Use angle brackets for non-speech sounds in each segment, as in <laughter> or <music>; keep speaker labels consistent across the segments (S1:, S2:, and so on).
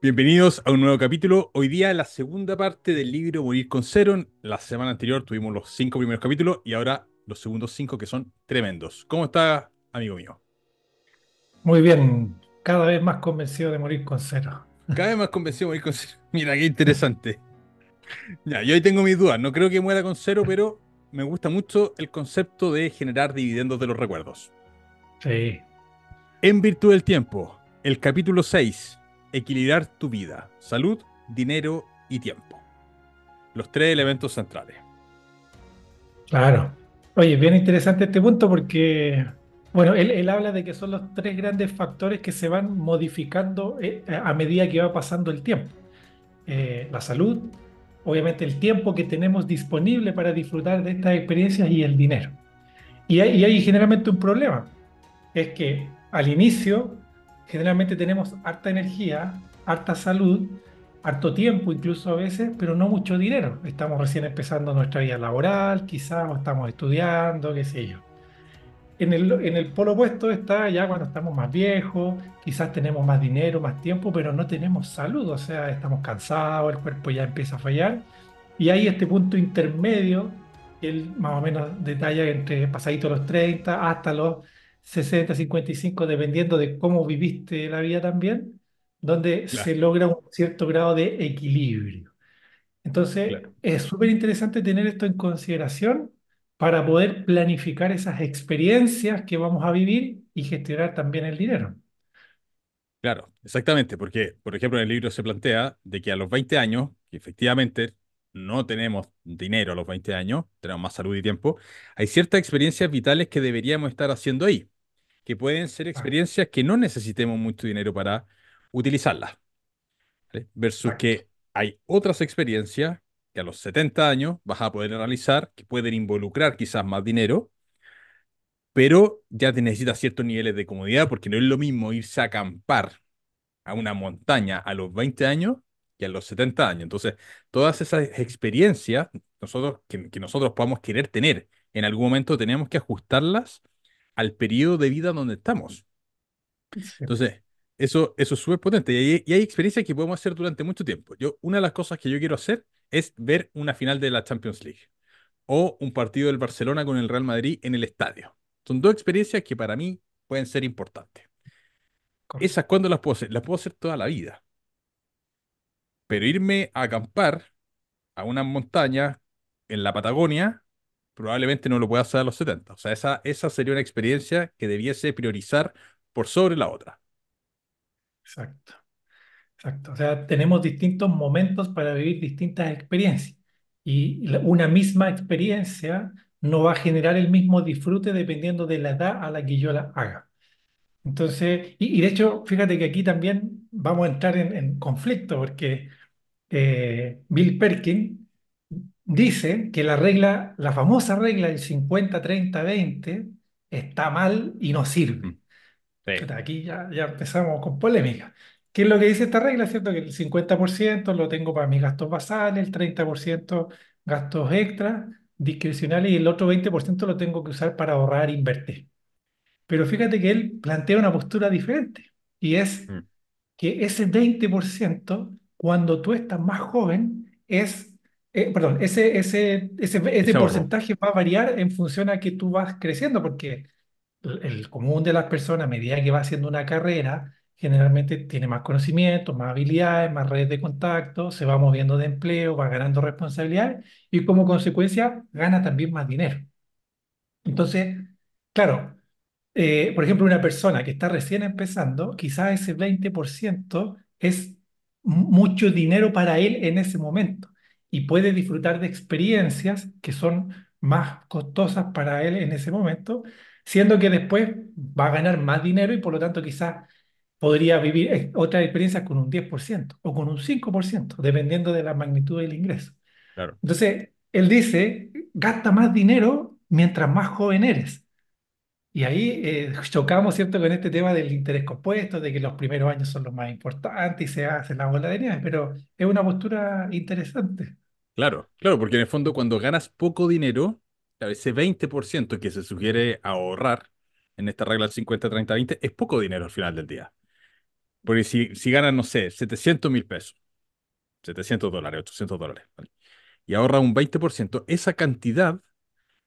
S1: Bienvenidos a un nuevo capítulo. Hoy día la segunda parte del libro Morir con Cero. La semana anterior tuvimos los cinco primeros capítulos y ahora los segundos cinco que son tremendos. ¿Cómo está, amigo mío?
S2: Muy bien, cada vez más convencido de morir con cero.
S1: Cada vez más convencido de morir con cero. <laughs> Mira, qué interesante. Ya, yo ahí tengo mis dudas. No creo que muera con cero, pero me gusta mucho el concepto de generar dividendos de los recuerdos. Sí. En virtud del tiempo, el capítulo 6, equilibrar tu vida, salud, dinero y tiempo. Los tres elementos centrales.
S2: Claro. Oye, bien interesante este punto porque, bueno, él, habla de que son los tres grandes factores que se van modificando eh, a medida que va pasando el tiempo. Eh, la salud, obviamente el tiempo que tenemos disponible para disfrutar de estas experiencias y el dinero. Y ahí y hay generalmente un problema, es que al inicio generalmente tenemos harta energía, harta salud, harto tiempo incluso a veces, pero no mucho dinero. Estamos recién empezando nuestra vida laboral, quizás, estamos estudiando, qué sé yo. En el, polo opuesto está ya cuando estamos más viejos, quizás tenemos más dinero, más tiempo, pero no tenemos salud, o sea, estamos cansados, el cuerpo ya empieza a fallar. Y hay este punto intermedio, el más o menos detalla entre pasadito los 30 hasta los 60, 55, dependiendo de cómo viviste la vida también, donde se logra un cierto grado de equilibrio. Entonces, es súper interesante tener esto en consideración para poder planificar esas experiencias que vamos a vivir y gestionar también el dinero.
S1: Claro, exactamente, porque, por ejemplo, en el libro se plantea de que a los 20 años, que efectivamente no tenemos dinero a los 20 años, tenemos más salud y tiempo, hay ciertas experiencias vitales que deberíamos estar haciendo ahí, que pueden ser experiencias que no necesitemos mucho dinero para utilizarlas. Versus que hay otras experiencias que a los 70 años vas a poder realizar que pueden involucrar quizás más dinero, pero ya te necesitas ciertos niveles de comodidad porque no es lo mismo irse a acampar a una montaña a los 20 años y a los 70 años. Entonces, todas esas experiencias nosotros, que, nosotros podamos querer tener, en algún momento tenemos que ajustarlas al periodo de vida donde estamos. Entonces, eso, eso es súper potente. Y hay, experiencias que podemos hacer durante mucho tiempo. Yo, una de las cosas que yo quiero hacer es ver una final de la Champions League o un partido del Barcelona con el Real Madrid en el estadio. Son dos experiencias que para mí pueden ser importantes. Esas cuándo las puedo hacer, las puedo hacer toda la vida. Pero irme a acampar a una montaña en la Patagonia, probablemente no lo pueda hacer a los 70. O sea, esa, esa sería una experiencia que debiese priorizar por sobre la otra.
S2: Exacto. Exacto. O sea, tenemos distintos momentos para vivir distintas experiencias. Y una misma experiencia no va a generar el mismo disfrute dependiendo de la edad a la que yo la haga. Entonces, y, de hecho, fíjate que aquí también vamos a entrar en conflicto, porque eh, Bill Perkin, dice que la regla, la famosa regla del 50-30-20 está mal y no sirve. Aquí ya, ya empezamos con polémica. ¿Qué es lo que dice esta regla? ¿Cierto? Que el 50% lo tengo para mis gastos basales, el 30% gastos extras, discrecionales y el otro 20% lo tengo que usar para ahorrar e invertir. Pero fíjate que él plantea una postura diferente y es mm. que ese 20% cuando tú estás más joven es, eh, perdón, ese, ese, ese, ese porcentaje va a variar en función a que tú vas creciendo, porque el, común de las personas, a medida que va haciendo una carrera, generalmente tiene más conocimiento, más habilidades, más redes de contacto, se va moviendo de empleo, va ganando responsabilidades y como consecuencia gana también más dinero. Entonces, claro, eh, por ejemplo, una persona que está recién empezando, quizás ese 20% es mucho dinero para él en ese momento y puede disfrutar de experiencias que son más costosas para él en ese momento, siendo que después va a ganar más dinero y por lo tanto quizás podría vivir eh, otras experiencias con un 10% o con un 5%, dependiendo de la magnitud del ingreso. Claro. Entonces, él dice, gasta más dinero mientras más joven eres. Y ahí eh, chocamos, ¿cierto?, con este tema del interés compuesto, de que los primeros años son los más importantes y se hacen las bola de nieve, pero es una postura interesante.
S1: Claro, claro, porque en el fondo cuando ganas poco dinero, ese 20% que se sugiere ahorrar en esta regla del 50-30-20 es poco dinero al final del día. Porque si, si ganas, no sé, 700 mil pesos, 700 dólares, 800 dólares, y ahorra un 20%, esa cantidad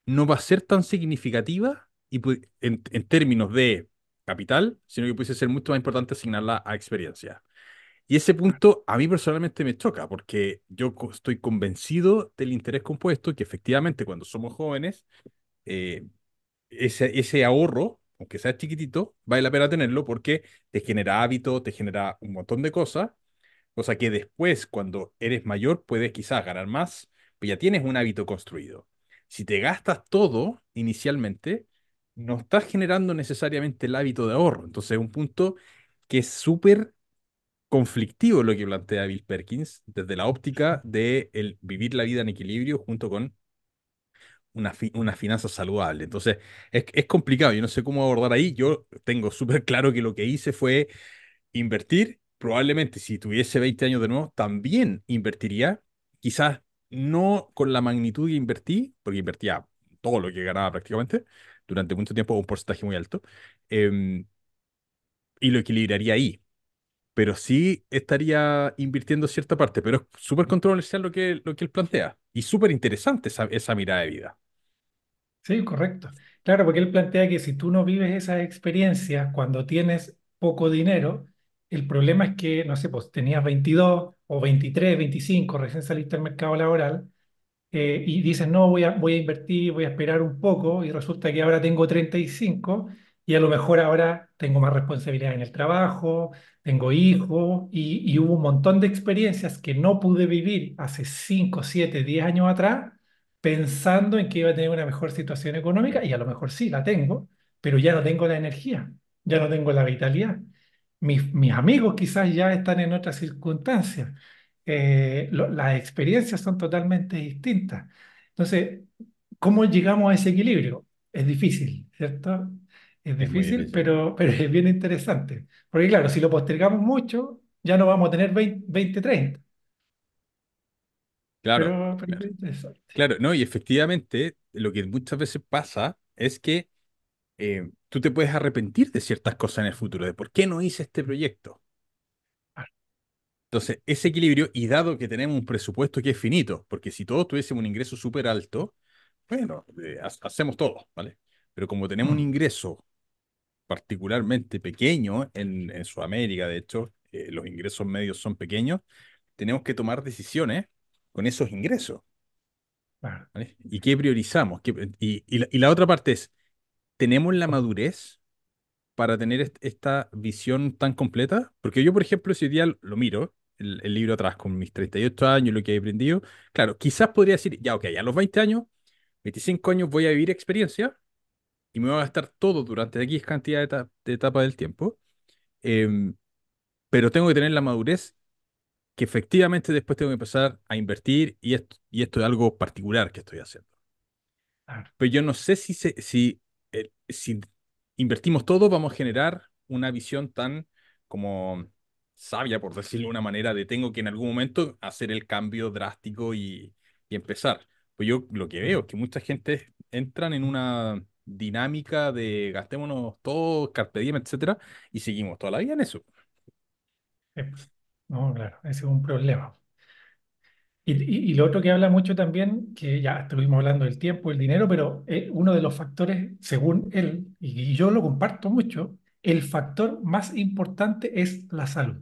S1: no va a ser tan significativa y en, en, términos de capital, sino que pudiese ser mucho más importante asignarla a experiencia. Y ese punto a mí personalmente me choca, porque yo estoy convencido del interés compuesto que efectivamente cuando somos jóvenes, eh, ese, ese ahorro aunque sea chiquitito, vale la pena tenerlo porque te genera hábito, te genera un montón de cosas, cosa que después, cuando eres mayor, puedes quizás ganar más, pues ya tienes un hábito construido. Si te gastas todo inicialmente, no estás generando necesariamente el hábito de ahorro. Entonces es un punto que es súper conflictivo lo que plantea Bill Perkins desde la óptica <laughs> de el vivir la vida en equilibrio junto con una, una finanza saludable. Entonces es, complicado, yo no sé cómo abordar ahí. Yo tengo súper claro que lo que hice fue invertir. Probablemente si tuviese 20 años de nuevo, también invertiría. Quizás no con la magnitud que invertí, porque invertía todo lo que ganaba prácticamente, durante mucho tiempo un porcentaje muy alto, em, y lo equilibraría ahí. Pero sí estaría invirtiendo cierta parte, pero es súper controversial lo que, lo que él plantea y súper interesante esa, esa mirada de vida.
S2: Sí, correcto. Claro, porque él plantea que si tú no vives esa experiencia cuando tienes poco dinero, el problema es que, no sé, pues tenías 22 o 23, 25, recién saliste al mercado laboral, eh, y dices, no, voy a, voy a invertir, voy a esperar un poco, y resulta que ahora tengo 35 y a lo mejor ahora tengo más responsabilidad en el trabajo, tengo hijos, y, y hubo un montón de experiencias que no pude vivir hace 5, 7, 10 años atrás, pensando en que iba a tener una mejor situación económica, y a lo mejor sí la tengo, pero ya no tengo la energía, ya no tengo la vitalidad. Mis, mis amigos quizás ya están en otras circunstancias. Eh, las experiencias son totalmente distintas. Entonces, ¿cómo llegamos a ese equilibrio? Es difícil, ¿cierto? Es, difícil, Pero, pero es bien interesante. Porque claro, si lo postergamos mucho, ya no vamos a tener 20,
S1: Claro, claro. no, y efectivamente lo que muchas veces pasa es que eh, tú te puedes arrepentir de ciertas cosas en el futuro, de por qué no hice este proyecto. Entonces, ese equilibrio, y dado que tenemos un presupuesto que es finito, porque si todos tuviésemos un ingreso súper alto, bueno, eh, hacemos todo, ¿vale? Pero como tenemos un mm. ingreso particularmente pequeño en, en Sudamérica, de hecho, eh, los ingresos medios son pequeños, tenemos que tomar decisiones con esos ingresos. ¿Y qué priorizamos? y, y, la, otra parte es, ¿tenemos la madurez para tener esta visión tan completa? Porque yo, por ejemplo, si hoy día lo miro, el, libro atrás con mis 38 años, lo que he aprendido, claro, quizás podría decir, ya, ok, a los 20 años, 25 años voy a vivir experiencia y me voy a gastar todo durante es cantidad de, etapa, del tiempo, em, pero tengo que tener la madurez que efectivamente después tengo que empezar a invertir y esto, y esto es algo particular que estoy haciendo. Pero yo no sé si, si, eh, si invertimos todo, vamos a generar una visión tan como sabia, por decirlo de una manera, de tengo que en algún momento hacer el cambio drástico y, empezar. Pues yo lo que veo es que mucha gente entran en una dinámica de gastémonos todo, carpe diem, etcétera, y seguimos toda la vida en eso.
S2: No, claro, ese es un problema. Y, y, lo otro que habla mucho también, que ya estuvimos hablando del tiempo, el dinero, pero eh, uno de los factores, según él, y, yo lo comparto mucho, el factor más importante es la salud.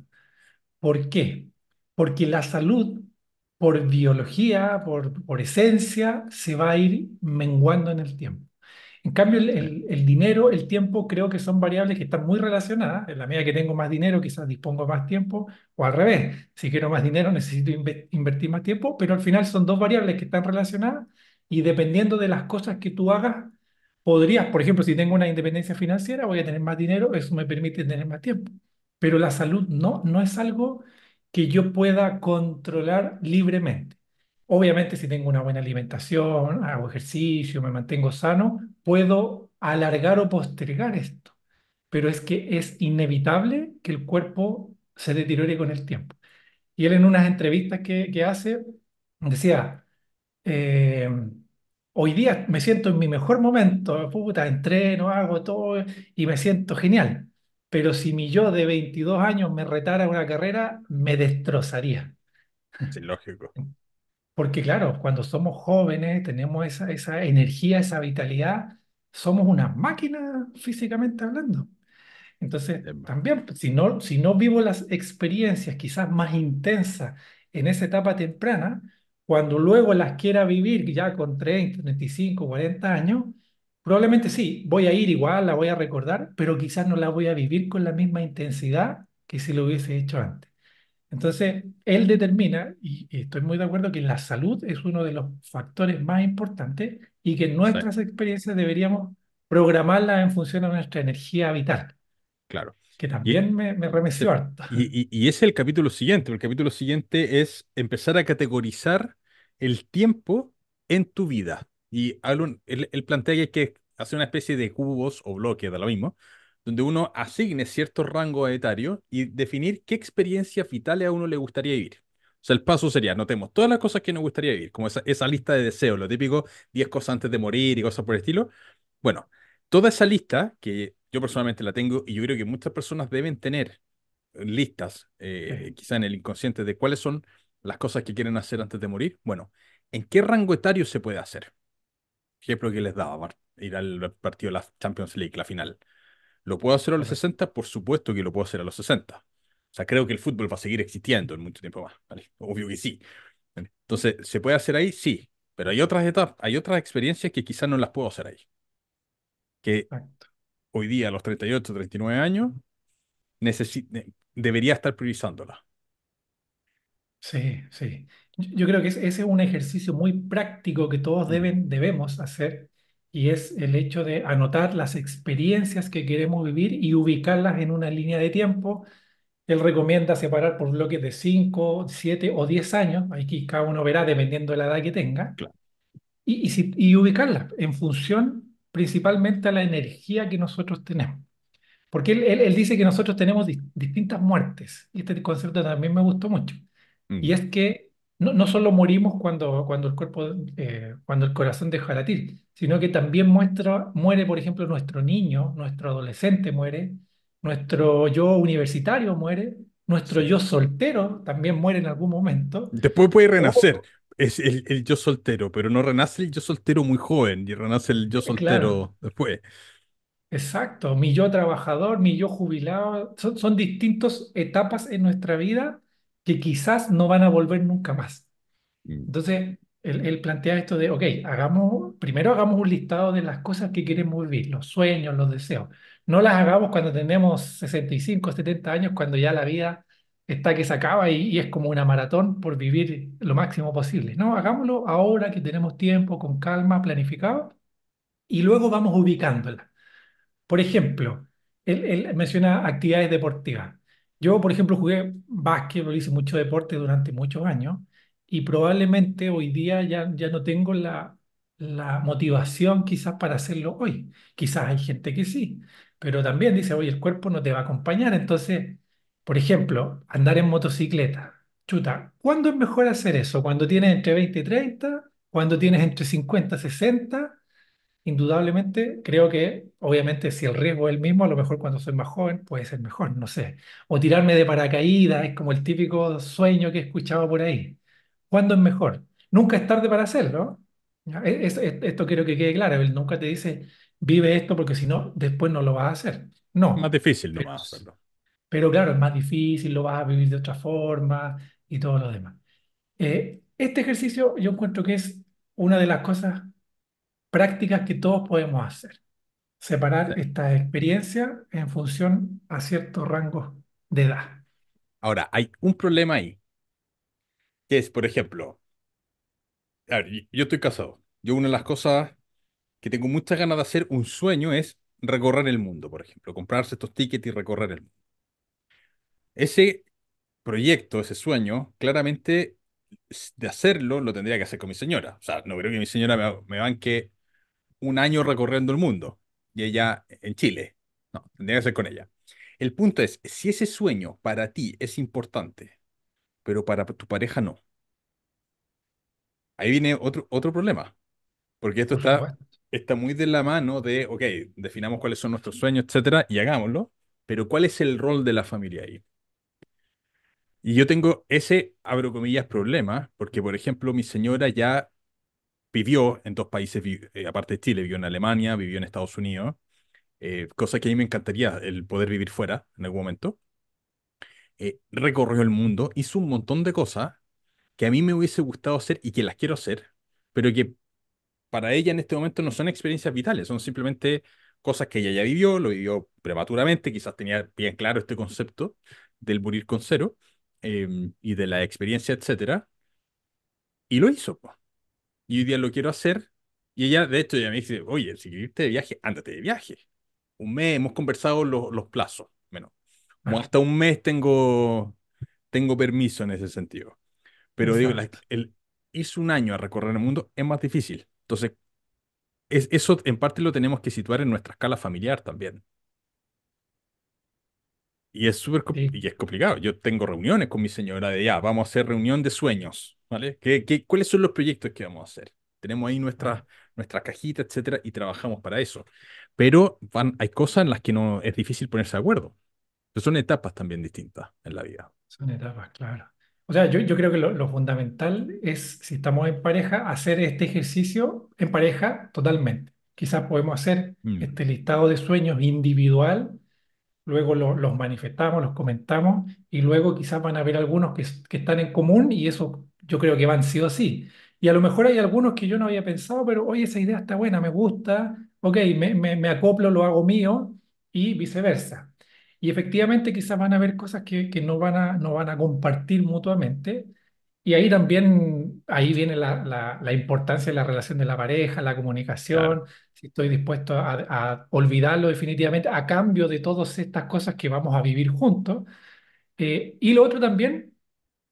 S2: ¿Por qué? Porque la salud, por biología, por, esencia, se va a ir menguando en el tiempo. En cambio, el, dinero, el tiempo, creo que son variables que están muy relacionadas. En la medida que tengo más dinero, quizás dispongo más tiempo, o al revés, si quiero más dinero, necesito invertir más tiempo, pero al final son dos variables que están relacionadas y dependiendo de las cosas que tú hagas, podrías, por ejemplo, si tengo una independencia financiera, voy a tener más dinero, eso me permite tener más tiempo pero la salud no, no es algo que yo pueda controlar libremente. Obviamente, si tengo una buena alimentación, hago ejercicio, me mantengo sano, puedo alargar o postergar esto, pero es que es inevitable que el cuerpo se deteriore con el tiempo. Y él en unas entrevistas que, hace decía, em, hoy día me siento en mi mejor momento, puta, entreno, hago todo y me siento genial pero si mi yo de 22 años me retara una carrera, me destrozaría.
S1: Sí, lógico.
S2: Porque claro, cuando somos jóvenes, tenemos esa, energía, esa vitalidad, somos una máquina físicamente hablando. Entonces, también, si no, si no vivo las experiencias quizás más intensas en esa etapa temprana, cuando luego las quiera vivir ya con 30, 35, 40 años, Probablemente sí, voy a ir igual, la voy a recordar, pero quizás no la voy a vivir con la misma intensidad que si lo hubiese hecho antes. Entonces, él determina, y, estoy muy de acuerdo, que la salud es uno de los factores más importantes y que nuestras experiencias deberíamos programarlas en función de nuestra energía vital.
S1: Claro. Que también me, me Y, es el capítulo siguiente. El capítulo siguiente es empezar a categorizar el tiempo en tu vida. Y él, plantea que que hace una especie de cubos o bloques, de lo mismo, donde uno asigne cierto rango etario y definir qué experiencia vital a uno le gustaría vivir. O sea, el paso sería, notemos todas las cosas que nos gustaría vivir, como esa, lista de deseos, lo típico, 10 cosas antes de morir y cosas por el estilo. Bueno, toda esa lista, que yo personalmente la tengo y yo creo que muchas personas deben tener listas, quizás eh, quizá en el inconsciente, de cuáles son las cosas que quieren hacer antes de morir. Bueno, ¿en qué rango etario se puede hacer? Ejemplo que les daba, Marta ir al partido de la Champions League, la final. ¿Lo puedo hacer a los 60? Por supuesto que lo puedo hacer a los 60. O sea, creo que el fútbol va a seguir existiendo en mucho tiempo más. Obvio que sí. Entonces, ¿se puede hacer ahí? Sí. Pero hay otras etapas, hay otras experiencias que quizás no las puedo hacer ahí. Que hoy día, a los 38, 39 años, debería estar priorizándola.
S2: Sí, sí. Yo, creo que ese es un ejercicio muy práctico que todos mm. deben, debemos hacer y es el hecho de anotar las experiencias que queremos vivir y ubicarlas en una línea de tiempo. Él recomienda separar por bloques de 5, 7 o 10 años, aquí cada uno verá dependiendo de la edad que tenga, y, y, ubicarlas en función principalmente a la energía que nosotros tenemos. Porque él, dice que nosotros tenemos distintas muertes, y este concepto también me gustó mucho, mm. y es que no, solo morimos cuando, cuando, el cuerpo, eh, cuando el corazón deja de latir, sino que también muestra, muere, por ejemplo, nuestro niño, nuestro adolescente muere, nuestro yo universitario muere, nuestro yo soltero también muere en algún momento. Después puede renacer.
S1: Es el, yo soltero, pero no renace el yo soltero muy joven y renace el yo soltero después.
S2: Exacto, mi yo trabajador, mi yo jubilado, son, son distintas etapas en nuestra vida que quizás no van a volver nunca más. Mm. Entonces, él, plantea esto de, ok, hagamos, primero hagamos un listado de las cosas que queremos vivir, los sueños, los deseos. No las hagamos cuando tenemos 65, 70 años, cuando ya la vida está que se acaba y, es como una maratón por vivir lo máximo posible. No, hagámoslo ahora que tenemos tiempo, con calma, planificado, y luego vamos ubicándola. Por ejemplo, él, él menciona actividades deportivas. Yo, por ejemplo, jugué básquetbol, hice mucho deporte durante muchos años y probablemente hoy día ya, ya no tengo la, motivación quizás para hacerlo hoy. Quizás hay gente que sí, pero también dice, hoy el cuerpo no te va a acompañar. Entonces, por ejemplo, andar en motocicleta. Chuta, ¿cuándo es mejor hacer eso? ¿Cuando tienes entre 20 y 30? ¿Cuando tienes entre 50 y 60? Indudablemente, creo que, obviamente, si el riesgo es el mismo, a lo mejor cuando soy más joven puede ser mejor, no sé. O tirarme de paracaídas, es como el típico sueño que he escuchado por ahí. ¿Cuándo es mejor? Nunca es tarde para hacerlo. E-, e-, esto quiero que quede claro. Él nunca te dice, vive esto porque si no, después no lo vas a hacer.
S1: No. Más No. difícil a hacerlo.
S2: pero claro, es más difícil, lo vas a vivir de otra forma y todo lo demás. Eh, este ejercicio yo encuentro que es una de las cosas prácticas que todos podemos hacer. Separar esta estas experiencias en función a ciertos rangos
S1: de edad. Ahora, hay un problema ahí, que es, por ejemplo, yo estoy casado. Yo una de las cosas que tengo muchas ganas de hacer, un sueño, es recorrer el mundo, por ejemplo, comprarse estos tickets y recorrer el mundo. Ese proyecto, ese sueño, claramente de hacerlo lo tendría que hacer con mi señora. O sea, no creo que mi señora me, me banque un año recorriendo el mundo y ella en Chile. No, tendría que ser con ella. El punto es, si ese sueño para ti es importante, pero para tu pareja no, ahí viene otro, otro problema, porque esto está, está muy de la mano de, ok, definamos cuáles son nuestros sueños, etcétera, y hagámoslo, pero ¿cuál es el rol de la familia ahí? Y yo tengo ese, abro comillas, problema, porque por ejemplo mi señora ya vivió en dos países, eh, aparte de Chile, vivió en Alemania, vivió en Estados Unidos, eh, cosa que a mí me encantaría el poder vivir fuera en algún momento. Eh, recorrió el mundo, hizo un montón de cosas que a mí me hubiese gustado hacer y que las quiero hacer, pero que para ella en este momento no son experiencias vitales, son simplemente cosas que ella ya vivió, lo vivió prematuramente, quizás tenía bien claro este concepto del morir con cero em, y de la experiencia, etcétera, y lo hizo y hoy día lo quiero hacer. Y ella, de hecho, ya me dice, oye, si quieres irte de viaje, ándate de viaje. Un mes, hemos conversado los plazos, menos. Como hasta un mes tengo, tengo permiso en ese sentido. Pero digo, el, irse un año a recorrer el mundo es más difícil. Entonces, es, eso en parte lo tenemos que situar en nuestra escala familiar también. Y es súper y es complicado. Yo tengo reuniones con mi señora de ya, vamos a hacer reunión de sueños, ¿vale? ¿Qué, qué, cuáles son los proyectos que vamos a hacer? Tenemos ahí nuestra, nuestra cajita, etcétera, y trabajamos para eso. Pero van, hay cosas en las que no es difícil ponerse de acuerdo. Pero son etapas también distintas en la vida.
S2: Son etapas, claro. O sea, yo, yo creo que lo, lo fundamental es, si estamos en pareja, hacer este ejercicio en pareja totalmente. Quizás podemos hacer mm. este listado de sueños individual luego los manifestamos, los comentamos y luego quizás van a haber algunos que, están en común y eso yo creo que van sido así Y a lo mejor hay algunos que yo no había pensado, pero oye, esa idea está buena, me gusta, ok, me, acoplo, lo hago mío y viceversa. Y efectivamente quizás van a haber cosas que, no, van a, no van a compartir mutuamente, y ahí también, ahí viene la, la, importancia de la relación de la pareja, la comunicación, si estoy dispuesto a, olvidarlo definitivamente a cambio de todas estas cosas que vamos a vivir juntos. Eh, y lo otro también,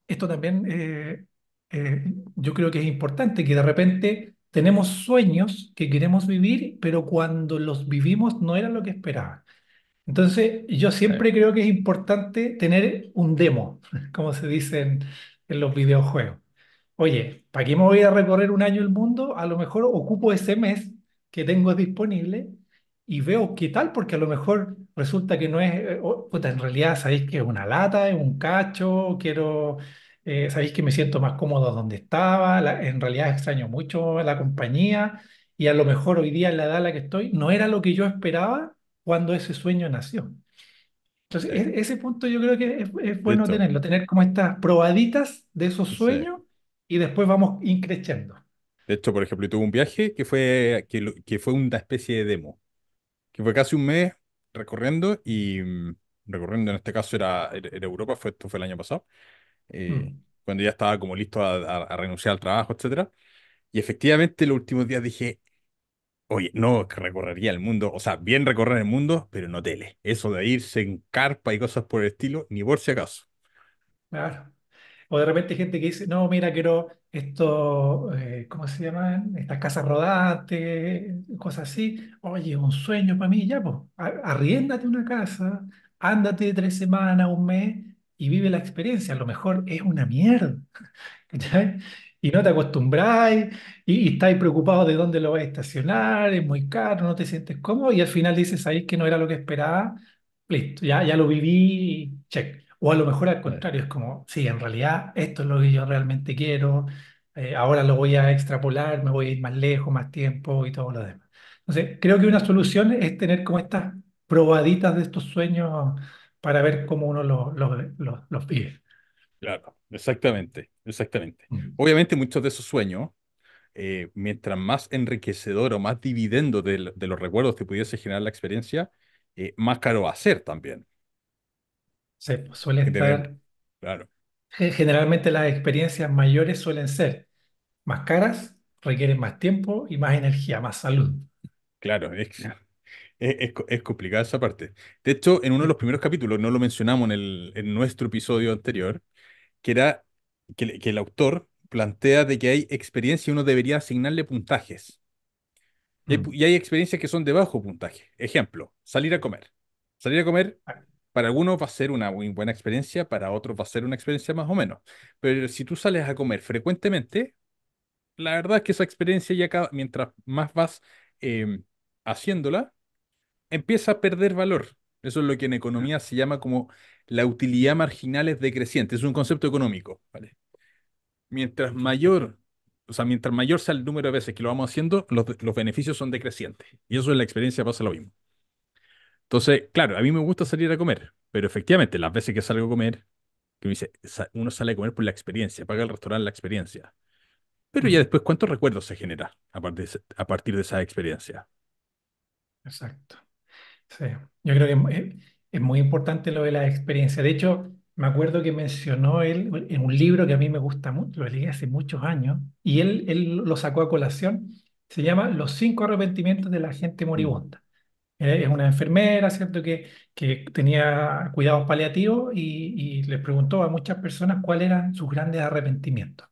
S2: esto también eh, eh, yo creo que es importante, que de repente tenemos sueños que queremos vivir, pero cuando los vivimos no era lo que esperaba. Entonces, yo siempre creo que es importante tener un demo, <laughs> como se dice en, en los videojuegos. Oye, ¿para qué me voy a recorrer un año el mundo? A lo mejor ocupo ese mes que tengo disponible y veo qué tal, porque a lo mejor resulta que no es, eh, en realidad sabéis que es una lata, es un cacho, quiero, eh, sabéis que me siento más cómodo donde estaba, en realidad extraño mucho la compañía y a lo mejor hoy día en la edad en la que estoy no era lo que yo esperaba cuando ese sueño nació. Entonces, e-, ese punto yo creo que es, bueno tenerlo, tener como estas probaditas de esos sueños y después vamos increciendo.
S1: De hecho, por ejemplo, tuve un viaje que fue, que, fue una especie de demo, que fue casi un mes recorriendo y mm, recorriendo, en este caso era, Europa, fue, esto fue el año pasado, eh, hmm. cuando ya estaba como listo a, a renunciar al trabajo, etcétera. Y efectivamente, los últimos días dije, Oye, no recorrería el mundo, o sea, bien recorrer el mundo, pero no hoteles. Eso de irse en carpa y cosas por el estilo, ni por si acaso.
S2: Claro. O de repente hay gente que dice, no, mira, quiero esto, eh, ¿cómo se llaman? Estas casas rodantes, cosas así. Oye, un sueño para mí, ya, pues, arriéndate una casa, ándate tres semanas, un mes y vive la experiencia. A lo mejor es una mierda. <laughs> y no te acostumbráis y, y, estáis preocupados de dónde lo vas a estacionar, es muy caro, no te sientes cómodo y al final dices ahí que no era lo que esperaba, listo, ya, ya lo viví, check. O a lo mejor al contrario, es como, sí, en realidad esto es lo que yo realmente quiero, eh, ahora lo voy a extrapolar, me voy a ir más lejos, más tiempo y todo lo demás. Entonces, creo que una solución es tener como estas probaditas de estos sueños para ver cómo uno los lo, vive.
S1: Claro. Exactamente, exactamente. Obviamente muchos de esos sueños, eh, mientras más enriquecedor o más dividendo de, los recuerdos que pudiese generar la experiencia, eh, más caro va a ser también.
S2: Sí, pues, suelen estar, claro. generalmente las experiencias mayores suelen ser más caras, requieren más tiempo y más energía, más salud.
S1: Claro, es, <laughs> es, es complicada esa parte. De hecho, en uno de los primeros capítulos, no lo mencionamos en, el, en nuestro episodio anterior, que que, el autor plantea de que hay experiencia y uno debería asignarle puntajes. Y, hay, mm. experiencias que son de bajo puntaje. Ejemplo, salir a comer. Salir a comer ah. para algunos va a ser una muy buena experiencia, para otros va a ser una experiencia más o menos. Pero si tú sales a comer frecuentemente, la verdad es que esa experiencia ya mientras más vas em, haciéndola, empieza a perder valor. Eso es lo que en economía se llama como la utilidad marginal es decreciente. Es un concepto económico. Mientras mayor, o sea, mientras mayor sea el número de veces que lo vamos haciendo, los, beneficios son decrecientes. Y eso en la experiencia pasa lo mismo. Entonces, claro, a mí me gusta salir a comer, pero efectivamente las veces que salgo a comer, que uno sale a comer por la experiencia, paga el restaurante la experiencia. Pero ya después, ¿cuántos recuerdos se generan a partir de esa experiencia?
S2: Exacto. Sí, yo creo que eh, es, muy importante lo de la experiencia. De hecho, me acuerdo que mencionó él en un libro que a mí me gusta mucho, lo leí hace muchos años, y él, lo sacó a colación. Se llama Los cinco arrepentimientos de la gente moribunda. Es una enfermera, ¿cierto? Que, que tenía cuidados paliativos y, le preguntó a muchas personas cuáles eran sus grandes arrepentimientos.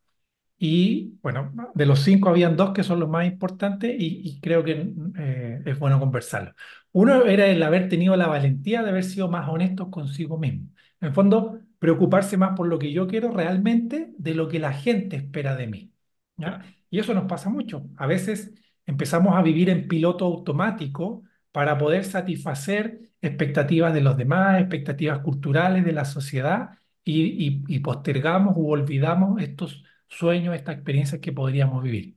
S2: Y bueno, de los cinco habían dos que son los más importantes y, creo que eh, es bueno conversarlo. Uno era el haber tenido la valentía de haber sido más honestos consigo mismo. En fondo, preocuparse más por lo que yo quiero realmente de lo que la gente espera de mí. Y eso nos pasa mucho. A veces empezamos a vivir en piloto automático para poder satisfacer expectativas de los demás, expectativas culturales de la sociedad y, y postergamos u olvidamos estos sueño esta experiencia que podríamos vivir.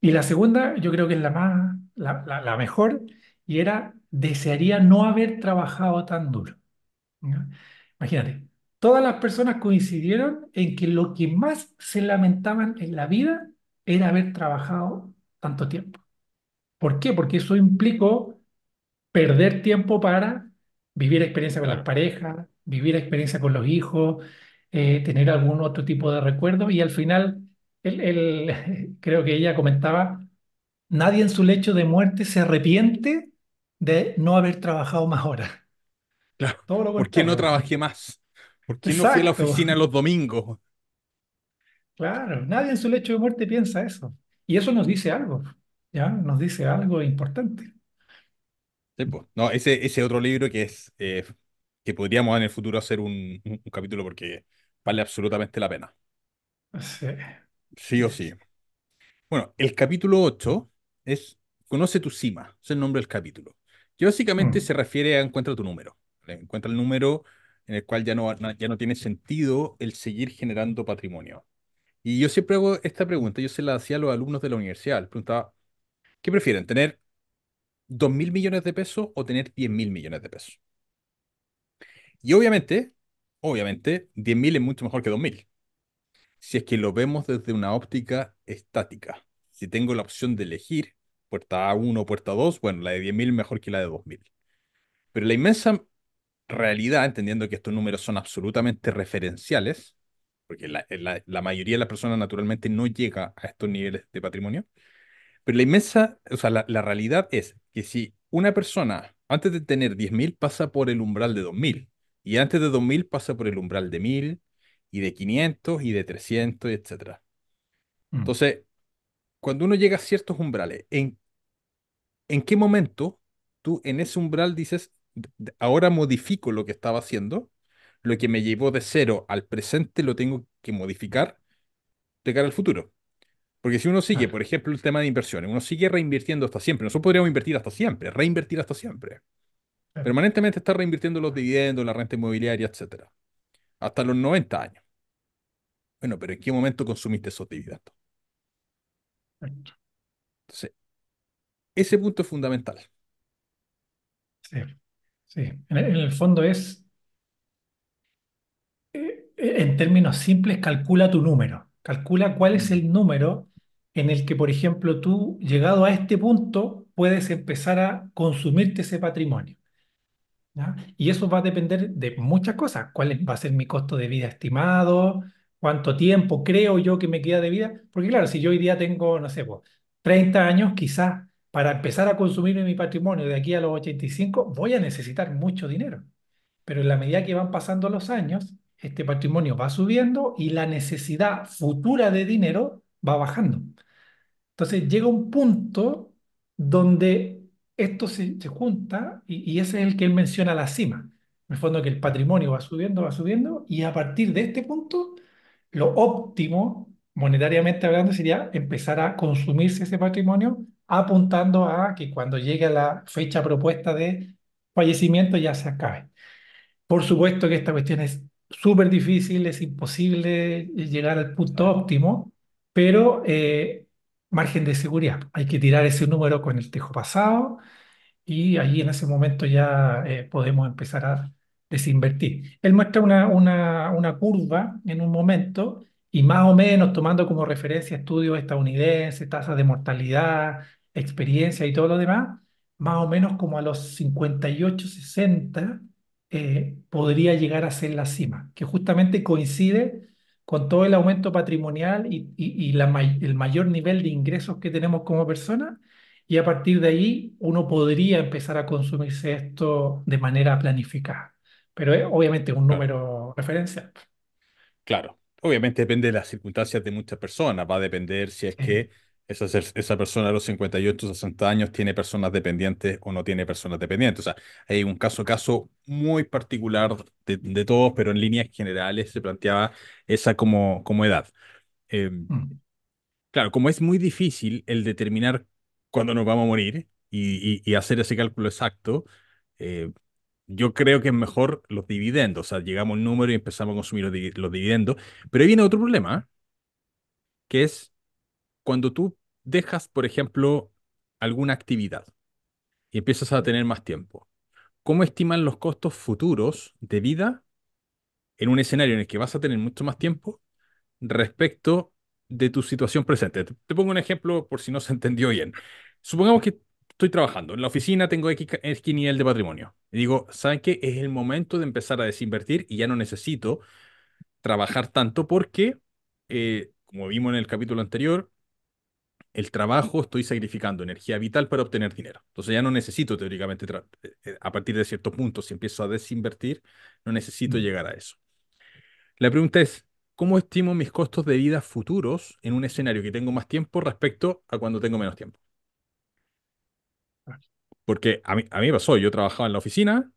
S2: Y la segunda, yo creo que es la, más, la, mejor, y era, desearía no haber trabajado tan duro. Imagínate, todas las personas coincidieron en que lo que más se lamentaban en la vida era haber trabajado tanto tiempo. ¿Por qué? Porque eso implicó perder tiempo para vivir experiencia con las parejas, vivir experiencia con los hijos, eh, tener algún otro tipo de recuerdo. Y al final, él, <laughs> creo que ella comentaba, nadie en su lecho de muerte se arrepiente de no haber trabajado más horas.
S1: Claro. ¿Por qué no trabajé más? ¿Por qué no fui a la oficina los domingos?
S2: Claro, nadie en su lecho de muerte piensa eso. Y eso nos dice algo, ¿ya? Nos dice algo importante.
S1: Pues. No, ese, ese otro libro que es eh, que podríamos en el futuro hacer un capítulo porque vale absolutamente la pena. Sí. o sí. Bueno, el capítulo 8 es Conoce tu cima, es el nombre del capítulo. Que básicamente mm. se refiere a encuentra tu número. Encuentra el número en el cual ya no, ya no tiene sentido el seguir generando patrimonio. Y yo siempre hago esta pregunta, yo se la hacía a los alumnos de la universidad, les preguntaba, ¿qué prefieren? ¿Tener 2 mil millones de pesos o tener 10 mil millones de pesos? Y obviamente obviamente, 10.000 es mucho mejor que 2.000. Si es que lo vemos desde una óptica estática. Si tengo la opción de elegir puerta A1 o puerta 2, bueno, la de 10.000 mejor que la de 2.000. Pero la inmensa realidad, entendiendo que estos números son absolutamente referenciales, porque la, mayoría de las personas naturalmente no llega a estos niveles de patrimonio, pero la inmensa, o sea, la, la realidad es que si una persona antes de tener 10.000 pasa por el umbral de 2.000, y antes de 2000 pasa por el umbral de 1000 y de 500 y de 300, etc. Mm. Entonces, cuando uno llega a ciertos umbrales, ¿en, ¿en qué momento tú en ese umbral dices, ahora modifico lo que estaba haciendo, lo que me llevó de cero al presente lo tengo que modificar de cara al futuro? Porque si uno sigue, por ejemplo, el tema de inversiones, uno sigue reinvirtiendo hasta siempre. Nosotros podríamos invertir hasta siempre, reinvertir hasta siempre. Permanentemente está reinvirtiendo los dividendos, la renta inmobiliaria, etc. Hasta los 90 años. Bueno, pero ¿en qué momento consumiste esos dividendos? Entonces, ese punto es fundamental.
S2: Sí, sí. En el, fondo es, eh, eh, en términos simples, calcula tu número. Calcula cuál es el número en el que, por ejemplo, tú, llegado a este punto, puedes empezar a consumirte ese patrimonio. Y eso va a depender de muchas cosas. ¿Cuál va a ser mi costo de vida estimado? ¿Cuánto tiempo creo yo que me queda de vida? Porque claro, si yo hoy día tengo, no sé, pues, 30 años, quizás para empezar a consumir mi patrimonio de aquí a los 85, voy a necesitar mucho dinero. Pero en la medida que van pasando los años, este patrimonio va subiendo y la necesidad futura de dinero va bajando. Entonces llega un punto donde esto se, junta y, ese es el que él menciona a la cima. En el fondo que el patrimonio va subiendo, va subiendo y a partir de este punto, lo óptimo, monetariamente hablando, sería empezar a consumirse ese patrimonio apuntando a que cuando llegue a la fecha propuesta de fallecimiento ya se acabe. Por supuesto que esta cuestión es súper difícil, es imposible llegar al punto óptimo, pero eh, margen de seguridad. Hay que tirar ese número con el tejo pasado y ahí en ese momento ya eh, podemos empezar a desinvertir. Él muestra una, una, una curva en un momento y más o menos tomando como referencia estudios estadounidenses, tasas de mortalidad, experiencia y todo lo demás, más o menos como a los 58, 60 eh, podría llegar a ser la cima, que justamente coincide con todo el aumento patrimonial y, el mayor nivel de ingresos que tenemos como persona y a partir de ahí uno podría empezar a consumirse esto de manera planificada. Pero es, obviamente un número referencial. referencia.
S1: Claro, obviamente depende de las circunstancias de muchas personas, va a depender si es que esa, esa persona a los 58, 60 años tiene personas dependientes o no tiene personas dependientes. O sea, hay un caso caso muy particular de, todos, pero en líneas generales se planteaba esa como, como edad. Em, mm. Claro, como es muy difícil el determinar cuándo nos vamos a morir y, y, hacer ese cálculo exacto, eh, yo creo que es mejor los dividendos. O sea, llegamos al número y empezamos a consumir los, dividendos. Pero ahí viene otro problema, que es cuando tú dejas, por ejemplo, alguna actividad y empiezas a tener más tiempo, ¿cómo estiman los costos futuros de vida en un escenario en el que vas a tener mucho más tiempo respecto de tu situación presente? Te, pongo un ejemplo por si no se <laughs> entendió bien. Supongamos que estoy trabajando, en la oficina tengo X, X nivel de patrimonio. digo, ¿saben qué? Es el momento de empezar a desinvertir y ya no necesito trabajar tanto porque, eh, como vimos en el capítulo anterior, el trabajo, estoy sacrificando energía vital para obtener dinero. Entonces ya no necesito teóricamente, eh, eh, a partir de ciertos puntos, si empiezo a desinvertir, no necesito mm. llegar a eso. La pregunta es, ¿cómo estimo mis costos de vida futuros en un escenario que tengo más tiempo respecto a cuando tengo menos tiempo? Porque a mí, a mí pasó, yo trabajaba en la oficina,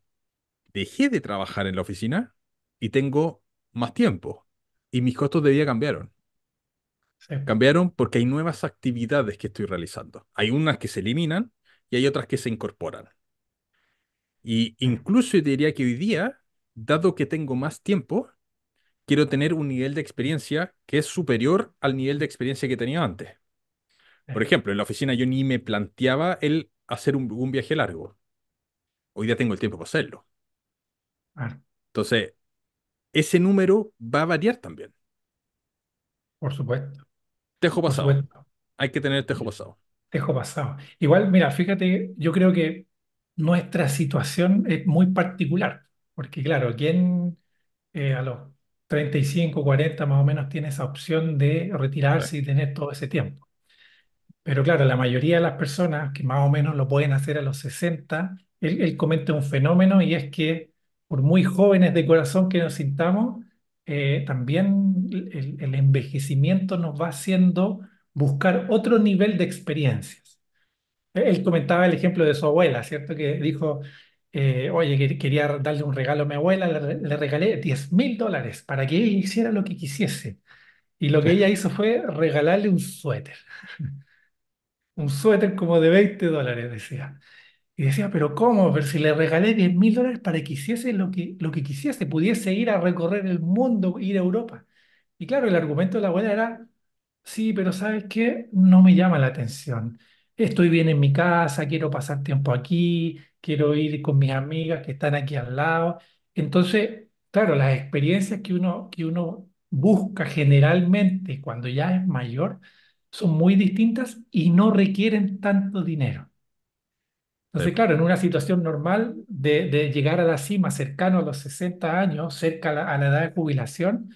S1: dejé de trabajar en la oficina y tengo más tiempo y mis costos de vida cambiaron. Cambiaron porque hay nuevas actividades que estoy realizando. Hay unas que se eliminan y hay otras que se incorporan. Y incluso diría que hoy día, dado que tengo más tiempo, quiero tener un nivel de experiencia que es superior al nivel de experiencia que tenía antes. Por ejemplo, en la oficina yo ni me planteaba el hacer un viaje largo. Hoy día tengo el tiempo para hacerlo. Entonces, ese número va a variar también. Por supuesto. Tejo pasado. Hay que tener tejo pasado.
S2: Tejo pasado. Igual, mira, fíjate, yo creo que nuestra situación es muy particular, porque claro, ¿quién eh, a los 35, 40 más o menos tiene esa opción de retirarse y tener todo ese tiempo? Pero claro, la mayoría de las personas que más o menos lo pueden hacer a los 60, él, comenta un fenómeno y es que por muy jóvenes de corazón que nos sintamos, eh, también el, envejecimiento nos va haciendo buscar otro nivel de experiencias. Él comentaba el ejemplo de su abuela, ¿cierto? Que dijo, eh, oye, quería darle un regalo a mi abuela, le, regalé 10 mil dólares para que ella hiciera lo que quisiese. Y lo que ella hizo fue regalarle un suéter. <laughs> un suéter como de 20 dólares, decía. Y decía, pero ¿cómo? ver si le regalé 10 mil dólares para que hiciese lo que, lo que quisiese, pudiese ir a recorrer el mundo, ir a Europa. Y claro, el argumento de la abuela era, sí, pero ¿sabes qué? No me llama la atención. Estoy bien en mi casa, quiero pasar tiempo aquí, quiero ir con mis amigas que están aquí al lado. Entonces, claro, las experiencias que uno, que uno busca generalmente cuando ya es mayor son muy distintas y no requieren tanto dinero. Entonces, claro, en una situación normal de, llegar a la cima cercano a los 60 años, cerca a la edad de jubilación,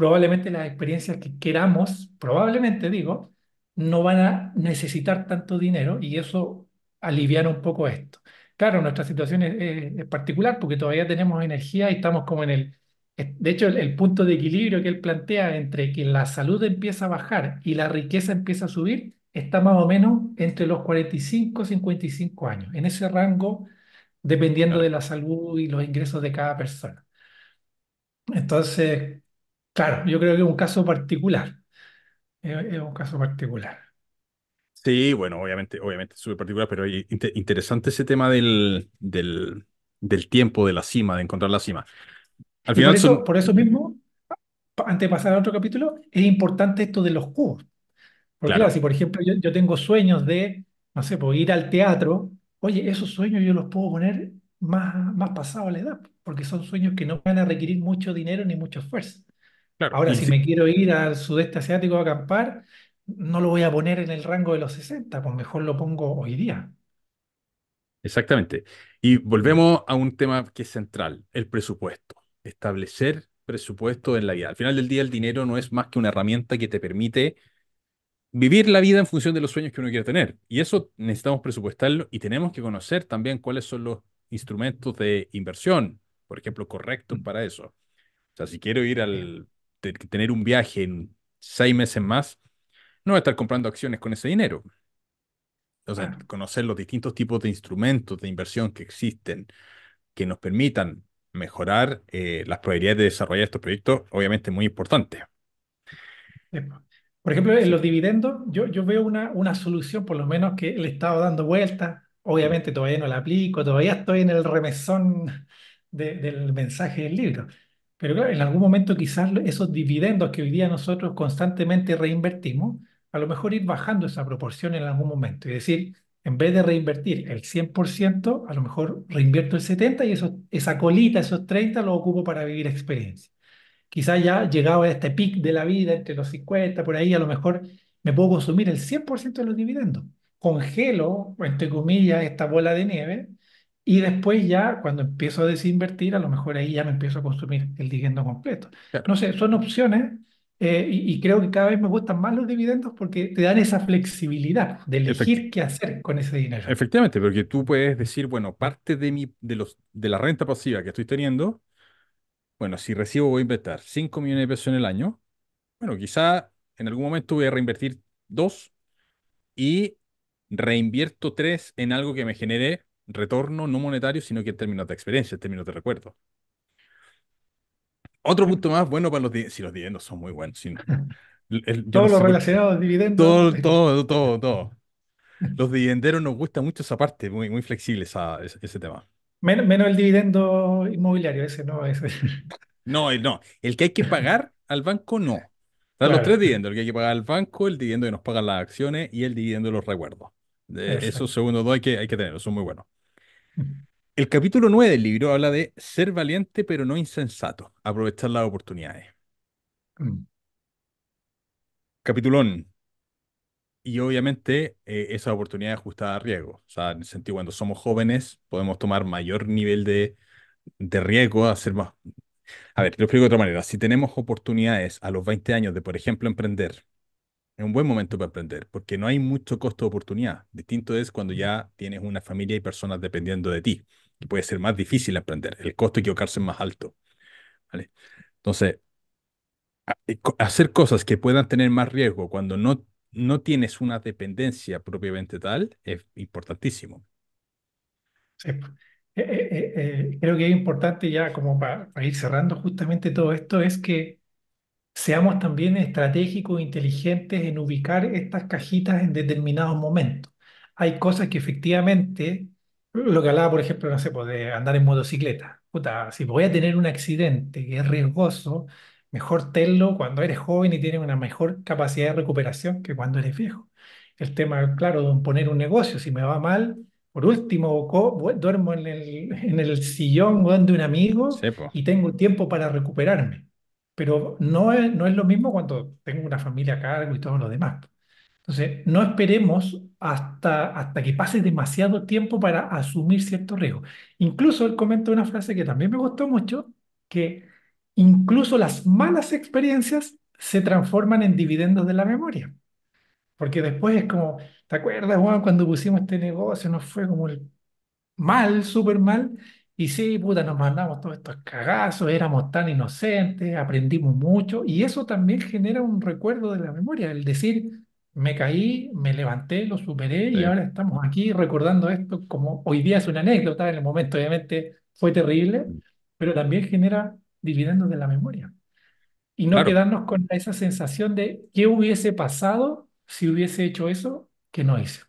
S2: probablemente las experiencias que queramos, probablemente digo, no van a necesitar tanto dinero y eso aliviará un poco esto. Claro, nuestra situación es, particular porque todavía tenemos energía y estamos como en el... De hecho, el, punto de equilibrio que él plantea entre que la salud empieza a bajar y la riqueza empieza a subir está más o menos entre los 45 y 55 años, en ese rango dependiendo de la salud y los ingresos de cada persona. Entonces, Claro, yo creo que es un caso particular. Eh, es, un caso particular.
S1: Sí, bueno, obviamente, obviamente súper particular, pero interesante ese tema del, del, tiempo, de la cima, de encontrar la cima. Al por eso, por
S2: eso mismo, antes de pasar a otro capítulo, es importante esto de los cubos. Porque claro, si por ejemplo yo, tengo sueños de, no sé, ir al teatro, oye, esos sueños yo los puedo poner más, más pasado a la edad, porque son sueños que no van a requerir mucho dinero ni mucho esfuerzo. Ahora, si, si me quiero ir al sudeste asiático a acampar, no lo voy a poner en el rango de los 60, pues mejor lo pongo hoy día.
S1: Exactamente. Y volvemos a un tema que es central, el presupuesto. Establecer presupuesto en la vida. Al final del día, el dinero no es más que una herramienta que te permite vivir la vida en función de los sueños que uno quiere tener. Y eso necesitamos presupuestarlo y tenemos que conocer también cuáles son los instrumentos de inversión, por ejemplo, correctos mm. para eso. O sea, si quiero ir al tener un viaje en seis meses más, no va a estar comprando acciones con ese dinero. O sea, conocer los distintos tipos de instrumentos de inversión que existen que nos permitan mejorar eh, las probabilidades de desarrollar estos proyectos, obviamente muy importante.
S2: Por ejemplo, en los dividendos, yo, veo una, una solución, por lo menos que le he estado dando vueltas. Obviamente todavía no la aplico, todavía estoy en el remesón del mensaje del libro. Pero claro, en algún momento quizás esos dividendos que hoy día nosotros constantemente reinvertimos, a lo mejor ir bajando esa proporción en algún momento. Es decir, en vez de reinvertir el 100%, a lo mejor reinvierto el 70% y eso, esa colita, esos 30% lo ocupo para vivir experiencia. Quizás ya llegado a este pic de la vida, entre los 50, por ahí, a lo mejor me puedo consumir el 100% de los dividendos. Congelo, entre comillas, esta bola de nieve y después ya, cuando empiezo a desinvertir, a lo mejor ahí ya me empiezo a consumir el dividendo completo. No sé, son opciones eh, y, creo que cada vez me gustan más los dividendos porque te dan esa flexibilidad de elegir qué hacer con ese dinero.
S1: Efectivamente, porque tú puedes decir, bueno, parte de, mi, de, los, de la renta pasiva que estoy teniendo, bueno, si recibo voy a invertir 5 millones de pesos en el año, bueno, quizá en algún momento voy a reinvertir 2 y reinvierto 3 en algo que me genere retorno no monetario, sino que en términos de experiencia, en términos de recuerdo. Otro punto más bueno para los dividendos. Si los dividendos son muy buenos. <laughs> todo lo relacionado al dividendo. Todo, todo, todo, todo. <laughs> Los dividenderos nos gusta mucho esa parte, muy, muy flexible ese, tema.
S2: menos el dividendo inmobiliario, ese no, ese.
S1: <laughs> No, el, no. El que hay que pagar al banco, no. Los tres dividendos, el que hay que pagar al banco, el dividendo que nos pagan las acciones y el dividendo de los recuerdos. esos segundos dos hay que, hay que tenerlos, son muy buenos. El capítulo 9 del libro habla de ser valiente pero no insensato, aprovechar las oportunidades. Capítulo Capitulón. Y obviamente eh, esa oportunidad ajustada a riesgo. O sea, en el sentido, cuando somos jóvenes podemos tomar mayor nivel de, de riesgo, hacer más... A ver, te lo explico de otra manera. Si tenemos oportunidades a los 20 años de, por ejemplo, emprender es un buen momento para aprender, porque no hay mucho costo de oportunidad. Distinto es cuando ya tienes una familia y personas dependiendo de ti, que puede ser más difícil aprender. El costo de equivocarse es más alto. ¿vale? Entonces, eh, hacer cosas que puedan tener más riesgo cuando no, no tienes una dependencia propiamente tal es importantísimo.
S2: Eh, eh, creo que es importante ya como para ir cerrando justamente todo esto, es que seamos también estratégicos, e inteligentes en ubicar estas cajitas en determinados momentos. Hay cosas que efectivamente, lo que hablaba, por ejemplo, no sé, puede de andar en motocicleta. Puta, si voy a tener un accidente que es riesgoso, mejor tenlo cuando eres joven y tienes una mejor capacidad de recuperación que cuando eres viejo. El tema, claro, de poner un negocio, si me va mal, por último, duermo en el, en el sillón de un amigo y tengo tiempo para recuperarme pero no es, no es lo mismo cuando tengo una familia a cargo y todo lo demás. Entonces, no esperemos hasta, hasta que pase demasiado tiempo para asumir cierto riesgo. Incluso él comenta una frase que también me gustó mucho, que incluso las malas experiencias se transforman en dividendos de la memoria. Porque después es como, ¿te acuerdas, Juan, cuando pusimos este negocio? Nos fue como el mal, súper mal, y sí, puta, nos mandamos todos estos cagazos, éramos tan inocentes, aprendimos mucho, y eso también genera un recuerdo de la memoria, el decir, me caí, me levanté, lo superé, y ahora estamos aquí recordando esto como hoy día es una anécdota, en el momento obviamente fue terrible, mm. pero también genera dividendos de la memoria. Y no quedarnos con esa sensación de qué hubiese pasado si hubiese hecho eso que no hice.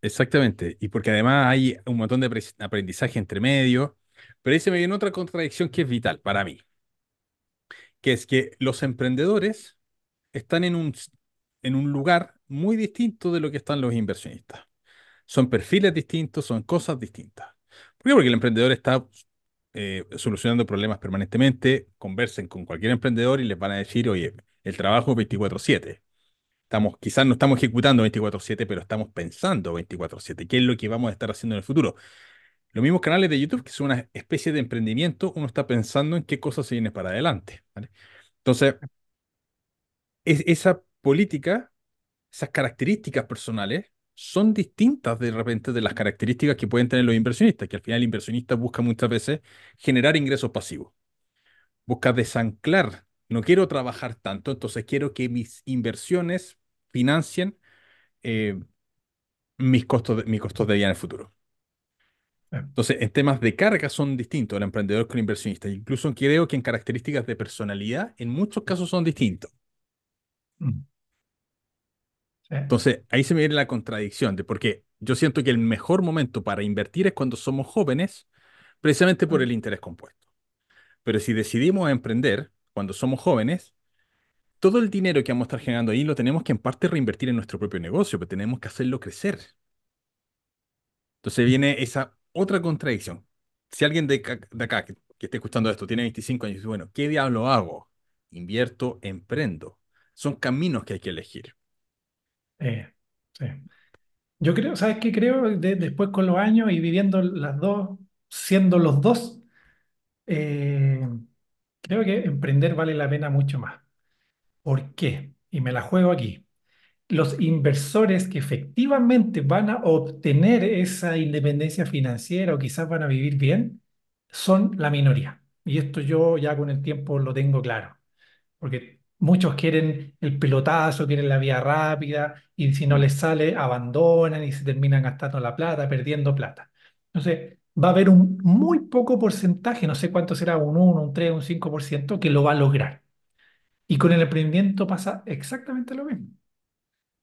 S1: Exactamente, y porque además hay un montón de aprendizaje entre medio, pero ahí se me viene otra contradicción que es vital para mí, que es que los emprendedores están en un, en un lugar muy distinto de lo que están los inversionistas. Son perfiles distintos, son cosas distintas. ¿Por qué? Porque el emprendedor está eh, solucionando problemas permanentemente, conversen con cualquier emprendedor y les van a decir, oye, el trabajo 24/7. Estamos, quizás no estamos ejecutando 24/7, pero estamos pensando 24/7, qué es lo que vamos a estar haciendo en el futuro. Los mismos canales de YouTube, que son una especie de emprendimiento, uno está pensando en qué cosas se vienen para adelante. ¿vale? Entonces, esa política, esas características personales, son distintas de repente de las características que pueden tener los inversionistas, que al final el inversionista busca muchas veces generar ingresos pasivos, busca desanclar no quiero trabajar tanto, entonces quiero que mis inversiones financien eh, mis costos de, de vida en el futuro. Entonces, en temas de carga son distintos el emprendedor con el inversionista. Incluso creo que en características de personalidad, en muchos casos son distintos. Mm. Entonces, ahí se me viene la contradicción de porque yo siento que el mejor momento para invertir es cuando somos jóvenes, precisamente por mm. el interés compuesto. Pero si decidimos emprender, cuando somos jóvenes, todo el dinero que vamos a estar generando ahí lo tenemos que en parte reinvertir en nuestro propio negocio, pero tenemos que hacerlo crecer. Entonces viene esa otra contradicción. Si alguien de acá, que, esté escuchando esto tiene 25 años y dice, bueno, ¿qué diablo hago? Invierto, emprendo. Son caminos que hay que elegir.
S2: sí. Yo creo, ¿sabes qué creo? después con los años y viviendo las dos, siendo los dos, eh, Creo que emprender vale la pena mucho más. ¿Por qué? Y me la juego aquí. Los inversores que efectivamente van a obtener esa independencia financiera o quizás van a vivir bien son la minoría. Y esto yo ya con el tiempo lo tengo claro. Porque muchos quieren el pelotazo, quieren la vía rápida y si no les sale, abandonan y se terminan gastando la plata, perdiendo plata. Entonces, va a haber un muy poco porcentaje, no sé cuánto será, un 1, un 3, un 5%, que lo va a lograr. Y con el emprendimiento pasa exactamente lo mismo.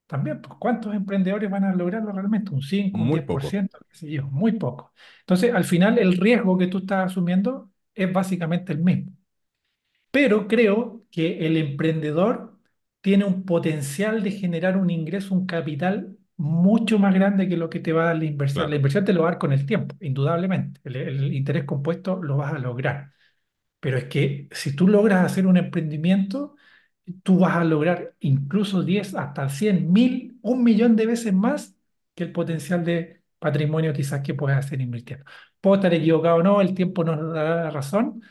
S2: También, pues, ¿cuántos emprendedores van a lograrlo realmente? ¿Un 5, un 10%? Qué sé muy poco. Entonces, al final, el riesgo que tú estás asumiendo es básicamente el mismo. Pero creo que el emprendedor tiene un potencial de generar un ingreso, un capital mucho más grande que lo que te va a dar la inversión. La inversión te lo va a dar con el tiempo, indudablemente. El, interés compuesto lo vas a lograr. Pero es que si tú logras hacer un emprendimiento, tú vas a lograr incluso 10, hasta 100, mil, un millón de veces más que el potencial de patrimonio quizás que puedes hacer invirtiendo. Puedo estar equivocado o no, el tiempo nos da la razón,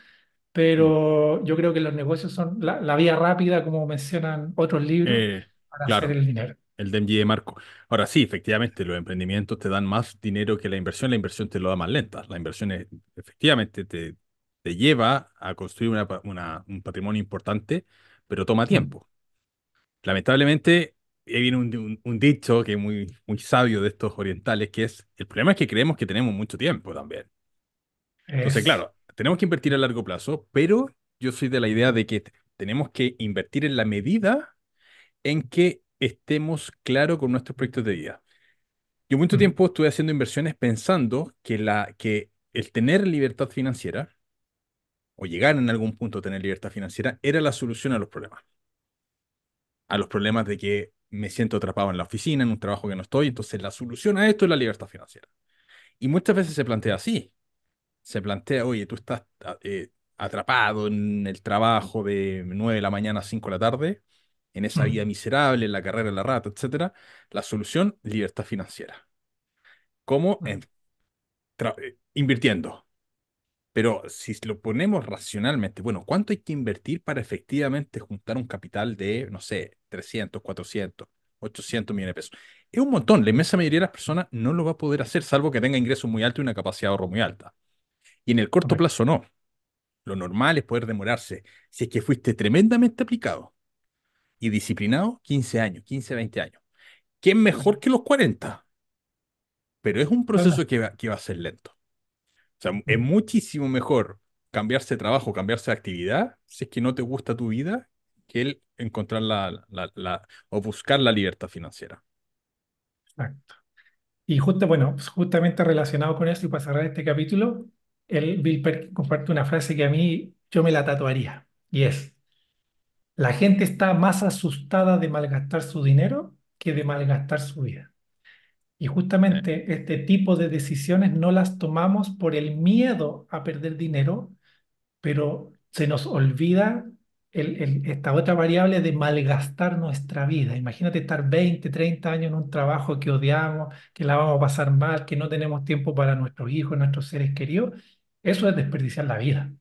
S2: pero mm. yo creo que los negocios son la, vía rápida, como mencionan otros libros, eh, para hacer el dinero.
S1: El DMG de Marco. Ahora sí, efectivamente, los emprendimientos te dan más dinero que la inversión, la inversión te lo da más lenta. La inversión efectivamente te, te, lleva a construir una, una, un patrimonio importante, pero toma tiempo. Lamentablemente, ahí viene un, un, dicho que es muy, muy sabio de estos orientales, que es, el problema es que creemos que tenemos mucho tiempo también. Entonces, claro, tenemos que invertir a largo plazo, pero yo soy de la idea de que tenemos que invertir en la medida en que estemos claros con nuestros proyectos de vida. Yo mucho mm. tiempo estuve haciendo inversiones pensando que, la, que el tener libertad financiera, o llegar en algún punto a tener libertad financiera, era la solución a los problemas. A los problemas de que me siento atrapado en la oficina, en un trabajo que no estoy, entonces la solución a esto es la libertad financiera. Y muchas veces se plantea así. Se plantea, oye, tú estás eh, atrapado en el trabajo de 9 de la mañana a 5 de la tarde, en esa mm. vida miserable, en la carrera de la rata, etcétera, la solución, libertad financiera. ¿Cómo? Mm. Eh, invirtiendo. Pero si lo ponemos racionalmente, bueno, ¿cuánto hay que invertir para efectivamente juntar un capital de, no sé, 300, 400, 800 millones de pesos? Es un montón. La inmensa mayoría de las personas no lo va a poder hacer, salvo que tenga ingresos muy altos y una capacidad de ahorro muy alta. Y en el corto plazo no. Lo normal es poder demorarse, si es que fuiste tremendamente aplicado, y disciplinado, 15 años, 15, 20 años. qué es mejor que los 40. Pero es un proceso que va, que a ser lento. O sea, es mm. muchísimo mejor cambiarse de trabajo, cambiarse de actividad, si es que no te gusta tu vida, que el encontrar la, o buscar la libertad financiera.
S2: Exacto. Y justo, bueno, pues, justamente relacionado con eso y para cerrar este capítulo, el Bill Perk comparte una frase que a mí yo me la tatuaría y es, la gente está más asustada de malgastar su dinero que de malgastar su vida. Y justamente este tipo de decisiones no las tomamos por el miedo a perder dinero, pero se nos olvida el, esta otra variable de malgastar nuestra vida. Imagínate estar 20, 30 años en un trabajo que odiamos, que la vamos a pasar mal, que no tenemos tiempo para nuestros hijos, nuestros seres queridos. Eso es desperdiciar la vida,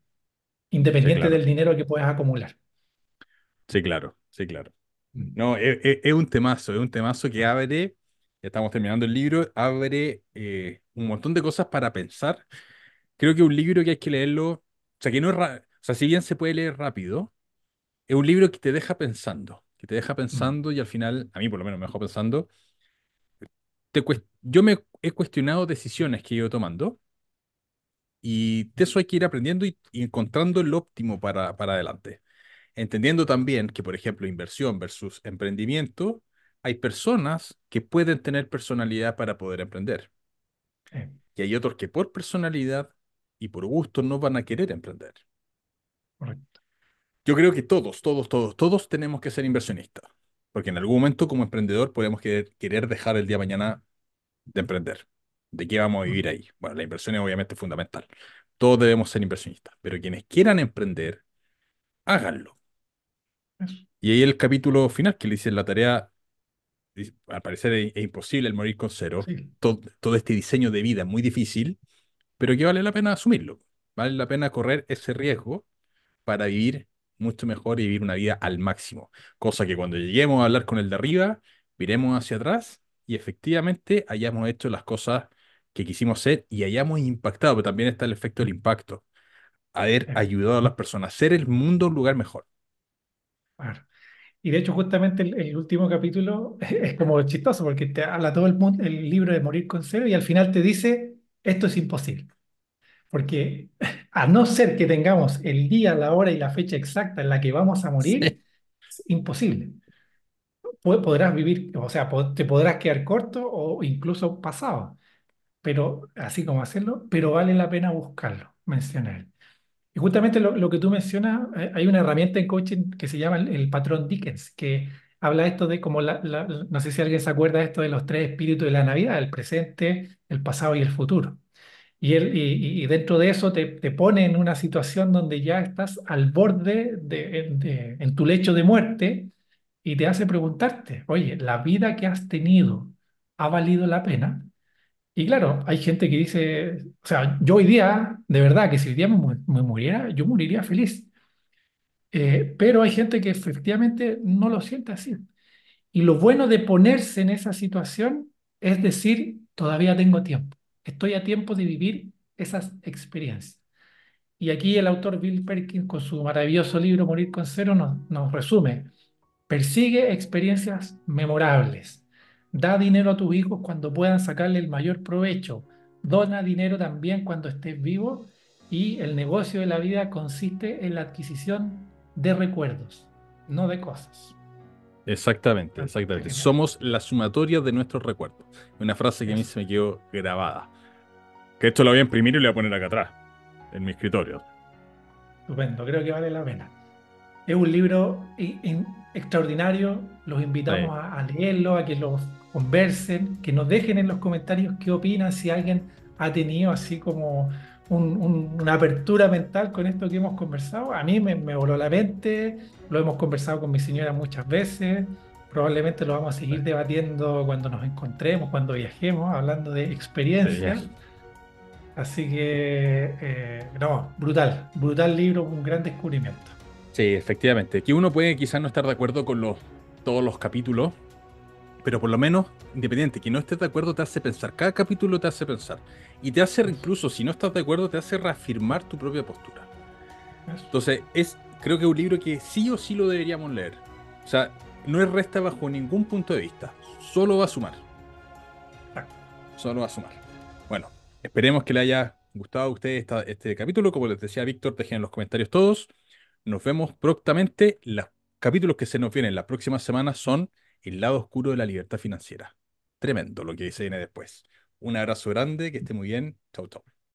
S1: independiente del
S2: dinero que puedas acumular.
S1: Sí, claro, sí, claro. Mm. No, e, e, es, un temazo, es un temazo que abre, ya estamos terminando el libro, abre eh, un montón de cosas para pensar. Creo que es un libro que hay que leerlo, o sea, que no o sea, si bien se puede leer rápido, es un libro que te deja pensando, que te deja mm. pensando y al final, a mí por lo menos me dejó pensando, te yo me he cuestionado decisiones que he ido tomando y de eso hay que ir aprendiendo y, y encontrando el óptimo para, para adelante. Entendiendo también que, por ejemplo, inversión versus emprendimiento, hay personas que pueden tener personalidad para poder emprender. Y hay otros que por personalidad y por gusto no van a querer emprender. Yo creo que todos, todos, todos, todos tenemos que ser inversionistas. Porque en algún momento como emprendedor podemos querer, querer dejar el día de mañana de emprender. ¿De qué vamos a vivir ahí? Bueno, la inversión es obviamente fundamental. Todos debemos ser inversionistas. Pero quienes quieran emprender, háganlo y ahí el capítulo final que le dice la tarea, al parecer es, imposible el morir con cero, todo, este diseño de vida muy difícil, pero que vale la pena asumirlo, vale la pena correr ese riesgo para vivir mucho mejor y vivir una vida al máximo, cosa que cuando lleguemos a hablar con el de arriba, miremos hacia atrás y efectivamente hayamos hecho las cosas que quisimos hacer y hayamos impactado, pero también está el efecto del impacto, haber ayudado a las personas, a hacer el mundo un lugar mejor.
S2: Claro. Y de hecho, justamente el, último capítulo <laughs> es como chistoso porque te habla todo el, mundo, el libro de morir con cero y al final te dice, esto es imposible. Porque <laughs> a no ser que tengamos el día, la hora y la fecha exacta en la que vamos a morir, es imposible. Podrás vivir, o sea, te podrás quedar corto o incluso pasado, pero así como hacerlo, pero vale la pena buscarlo, mencionar. Y justamente lo, que tú mencionas, eh, hay una herramienta en coaching que se llama el, patrón Dickens, que habla esto de como no sé si alguien se acuerda de esto de los tres espíritus de la Navidad, el presente, el pasado y el futuro. Y, y, dentro de eso te, pone en una situación donde ya estás al borde en tu lecho de muerte y te hace preguntarte, oye, ¿la vida que has tenido ha valido la pena? Y claro, hay gente que dice, o sea, yo hoy día, de verdad, que si hoy día me, muriera, yo moriría feliz. Eh, pero hay gente que efectivamente no lo siente así. Y lo bueno de ponerse en esa situación es decir, todavía tengo tiempo, estoy a tiempo de vivir esas experiencias. Y aquí el autor Bill Perkins, con su maravilloso libro Morir con Cero, nos resume, persigue experiencias memorables Da dinero a tus hijos cuando puedan sacarle el mayor provecho. Dona dinero también cuando estés vivo. Y el negocio de la vida consiste en la adquisición de recuerdos, no de cosas.
S1: Exactamente, exactamente. Somos la sumatoria de nuestros recuerdos. Una frase que a mí se me quedó grabada. Que esto lo voy a imprimir y lo voy a poner acá atrás, en mi escritorio.
S2: Estupendo, creo que vale la pena. Es un libro extraordinario. Los invitamos a, leerlo, a que lo conversen, que nos dejen en los comentarios qué opinan, si alguien ha tenido así como una apertura mental con esto que hemos conversado. A mí me, voló la mente, lo hemos conversado con mi señora muchas veces probablemente lo vamos a seguir debatiendo cuando nos encontremos, cuando viajemos, hablando de experiencias. Así que, eh, no, brutal, brutal libro, un gran descubrimiento.
S1: Sí, efectivamente. Que uno puede quizás no estar de acuerdo con los, todos los capítulos, pero por lo menos, independiente, que no estés de acuerdo te hace pensar. Cada capítulo te hace pensar. Y te hace, incluso si no estás de acuerdo, te hace reafirmar tu propia postura. Entonces, es, creo que es un libro que sí o sí lo deberíamos leer. O sea, no es resta bajo ningún punto de vista. Solo va a sumar. Solo va a sumar. Bueno, esperemos que le haya gustado a ustedes este capítulo. Como les decía Víctor, dejen en los comentarios todos. Nos vemos prontamente. Los capítulos que se nos vienen las próximas semanas son El lado oscuro de la libertad financiera. Tremendo lo que dice viene después. Un abrazo grande, que esté muy bien. Chau, chau.